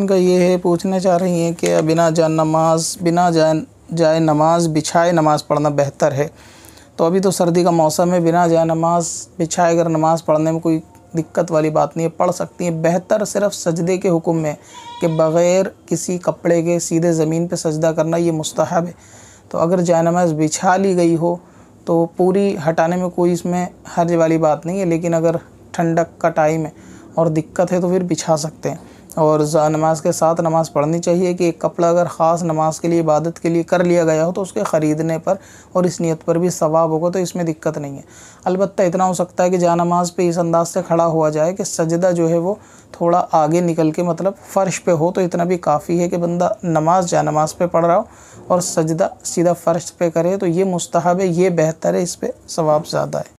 इनका ये है पूछना चाह रही हैं कि बिना जान नमाज बिना जान जाए नमाज बिछाए नमाज पढ़ना बेहतर है तो अभी तो सर्दी का मौसम है बिना जाए नमाज बिछाए अगर नमाज पढ़ने में कोई दिक्कत वाली बात नहीं है पढ़ सकती हैं बेहतर सिर्फ सजदे के हुक्म में कि बग़ैर किसी कपड़े के सीधे ज़मीन पर सजदा करना ये मुस्तहब है तो अगर जाए नमाज बिछा ली गई हो तो पूरी हटाने में कोई इसमें हर्ज वाली बात नहीं है लेकिन अगर ठंडक का टाइम है और दिक्कत है तो फिर बिछा सकते हैं और नमाज के साथ नमाज़ पढ़नी चाहिए कि एक कपड़ा अगर ख़ास नमाज के लिए इबादत के लिए कर लिया गया हो तो उसके ख़रीदने पर और इस नियत पर भी सवाब होगा तो इसमें दिक्कत नहीं है अलबत्त इतना हो सकता है कि जा नमाज पर इस अंदाज से खड़ा हुआ जाए कि सजदा जो है वो थोड़ा आगे निकल के मतलब फ़र्श पे हो तो इतना भी काफ़ी है कि बंदा नमाज जा नमाज पर पढ़ रहा हो और सजदा सीधा फ़र्श पर करे तो ये मुस्तहब है ये बेहतर है इस पर सवाब ज़्यादा है